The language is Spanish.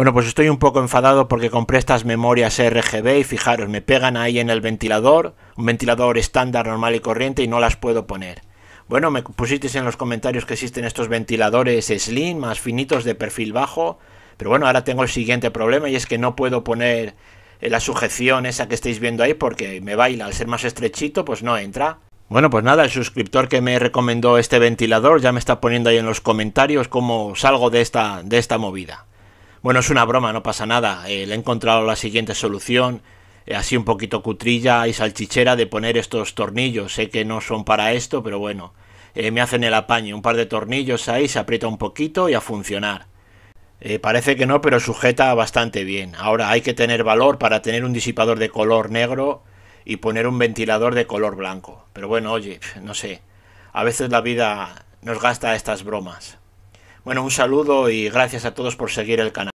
Bueno, pues estoy un poco enfadado porque compré estas memorias RGB y fijaros, me pegan ahí en el ventilador, un ventilador estándar, normal y corriente y no las puedo poner. Bueno, me pusisteis en los comentarios que existen estos ventiladores slim, más finitos de perfil bajo, pero bueno, ahora tengo el siguiente problema y es que no puedo poner eh, la sujeción esa que estáis viendo ahí porque me baila, al ser más estrechito pues no entra. Bueno, pues nada, el suscriptor que me recomendó este ventilador ya me está poniendo ahí en los comentarios cómo salgo de esta, de esta movida. Bueno, es una broma, no pasa nada. Eh, le he encontrado la siguiente solución, eh, así un poquito cutrilla y salchichera de poner estos tornillos. Sé que no son para esto, pero bueno, eh, me hacen el apaño. Un par de tornillos ahí, se aprieta un poquito y a funcionar. parece que no, pero sujeta bastante bien. Ahora hay que tener valor para tener un disipador de color negro y poner un ventilador de color blanco. Pero bueno, oye, no sé. A veces la vida nos gasta estas bromas. Bueno, un saludo y gracias a todos por seguir el canal.